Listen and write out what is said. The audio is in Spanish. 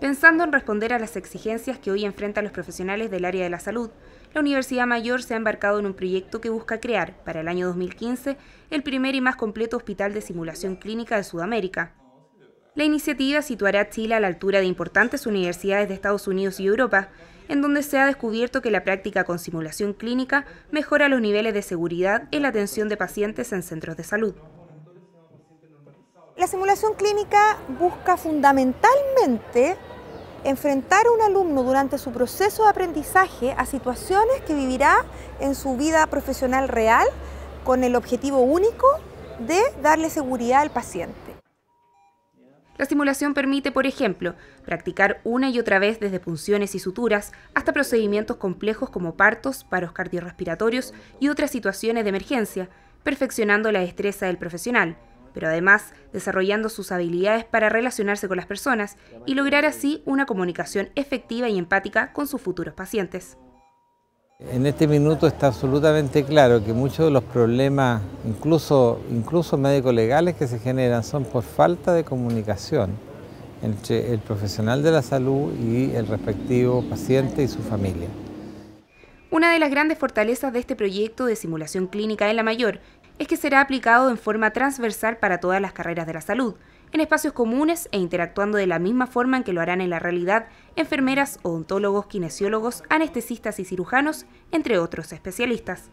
Pensando en responder a las exigencias que hoy enfrentan los profesionales del área de la salud, la Universidad Mayor se ha embarcado en un proyecto que busca crear, para el año 2015, el primer y más completo hospital de simulación clínica de Sudamérica. La iniciativa situará a Chile a la altura de importantes universidades de Estados Unidos y Europa, en donde se ha descubierto que la práctica con simulación clínica mejora los niveles de seguridad en la atención de pacientes en centros de salud. La simulación clínica busca fundamentalmente enfrentar a un alumno durante su proceso de aprendizaje a situaciones que vivirá en su vida profesional real con el objetivo único de darle seguridad al paciente. La simulación permite, por ejemplo, practicar una y otra vez desde punciones y suturas hasta procedimientos complejos como partos, paros cardiorrespiratorios y otras situaciones de emergencia, perfeccionando la destreza del profesional pero además desarrollando sus habilidades para relacionarse con las personas y lograr así una comunicación efectiva y empática con sus futuros pacientes. En este minuto está absolutamente claro que muchos de los problemas, incluso, incluso médico-legales que se generan, son por falta de comunicación entre el profesional de la salud y el respectivo paciente y su familia. Una de las grandes fortalezas de este proyecto de simulación clínica en la mayor es que será aplicado en forma transversal para todas las carreras de la salud, en espacios comunes e interactuando de la misma forma en que lo harán en la realidad enfermeras, odontólogos, kinesiólogos, anestesistas y cirujanos, entre otros especialistas.